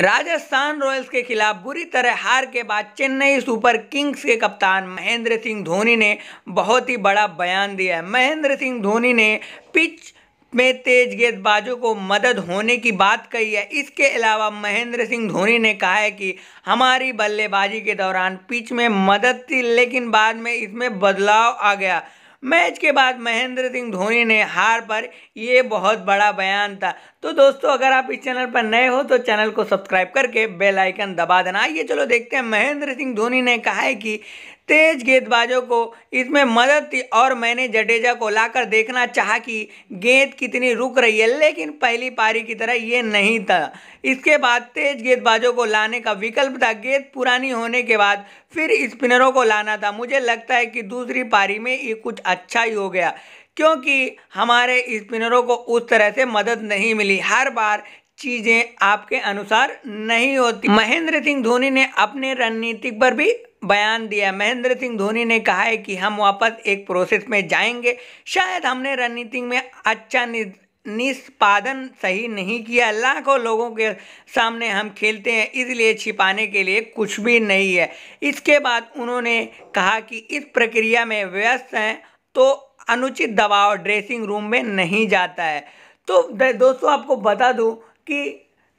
Rajasthan royals के खिलाफ बुरी तरह हार के बाद चेन्नई सुपर किंग्स के कप्तान महेंद्र सिंह धोनी ने बहुत ही बड़ा बयान दिया है महेंद्र सिंह धोनी ने पिच में तेज गेंदबाजों को मदद होने की बात कही है इसके अलावा महेंद्र सिंह धोनी ने कहा है कि हमारी बल्लेबाजी के दौरान पिच में मदद थी लेकिन बाद में इसमें बदलाव आ गया मैच के बाद महेंद्र सिंह धोनी ने हार पर यह बहुत बड़ा बयान था तो दोस्तों अगर आप इस चैनल पर नए हो तो चैनल को सब्सक्राइब करके बेल आइकन दबा देना आइए चलो देखते हैं महेंद्र सिंह धोनी ने कहा है कि तेज गेंदबाजों को इसमें मदद थी और मैंने जडेजा को लाकर देखना चाहा कि गेंद कितनी रुक रही है लेकिन पहली पारी की तरह ये नहीं था इसके बाद तेज गेंदबाजों को लाने का विकल्प था गेंद पुरानी होने के बाद फिर स्पिनरों को लाना था मुझे लगता है कि दूसरी पारी में ये कुछ अच्छा ही हो गया क्योंकि हमारे स्पिनरों को उस तरह से मदद नहीं मिली हर बार चीजें आपके अनुसार नहीं होती महेंद्र सिंह धोनी ने अपने रणनीतिक पर भी बयान दिया महेंद्र सिंह धोनी ने कहा है कि हम वापस एक प्रोसेस में जाएंगे शायद हमने रणनीति में अच्छा निष्पादन सही नहीं किया लाखों लोगों के सामने हम खेलते हैं इसलिए छिपाने के लिए कुछ भी नहीं है इसके बाद उन्होंने कहा कि इस प्रक्रिया में व्यस्त हैं तो अनुचित दबाव ड्रेसिंग रूम में नहीं जाता है तो दोस्तों आपको बता दूं कि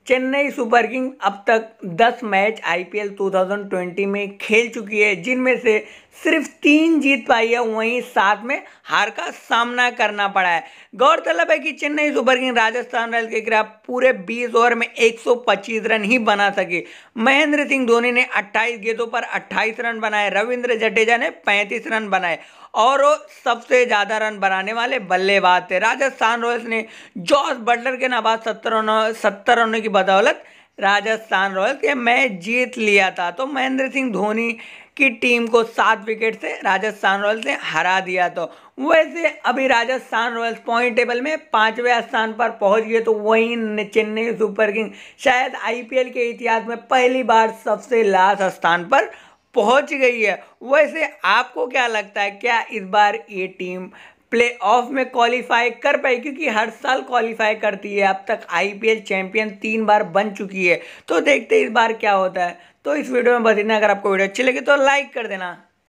चेन्नई सुपर किंग अब तक 10 मैच आईपीएल 2020 में खेल चुकी है जिनमें से सिर्फ तीन जीत पाई है वहीं साथ में हार का सामना करना पड़ा है गौरतलब है कि Chennai super king Rajasthan royals के खिलाफ पूरे 20 ओवर में 125 रन ही बना सके महेंद्र सिंह धोनी ने 28 गेंदों पर 28 रन बनाए रविंद्र जडेजा ने 35 रन बनाए और वो सबसे ज़्यादा रन बनाने वाले बल्लेबाज थे राजस्थान रॉयल्स ने जॉर्ज बटलर के नाबाद सत्तर रनों सत्तर रनों की बदौलत राजस्थान रॉयल्स ये मैच जीत लिया था तो महेंद्र सिंह धोनी की टीम को सात विकेट से राजस्थान रॉयल्स ने हरा दिया तो वैसे अभी राजस्थान रॉयल्स पॉइंट टेबल में पांचवें स्थान पर पहुंच गए तो वहीं चेन्नई सुपर किंग शायद आईपीएल के इतिहास में पहली बार सबसे लास्ट स्थान पर पहुंच गई है वैसे आपको क्या लगता है क्या इस बार ये टीम प्ले ऑफ में क्वालिफाई कर पाई क्योंकि हर साल क्वालिफाई करती है अब तक आईपीएल चैंपियन तीन बार बन चुकी है तो देखते इस बार क्या होता है तो इस वीडियो में बस इतना अगर आपको वीडियो अच्छी लगे तो लाइक कर देना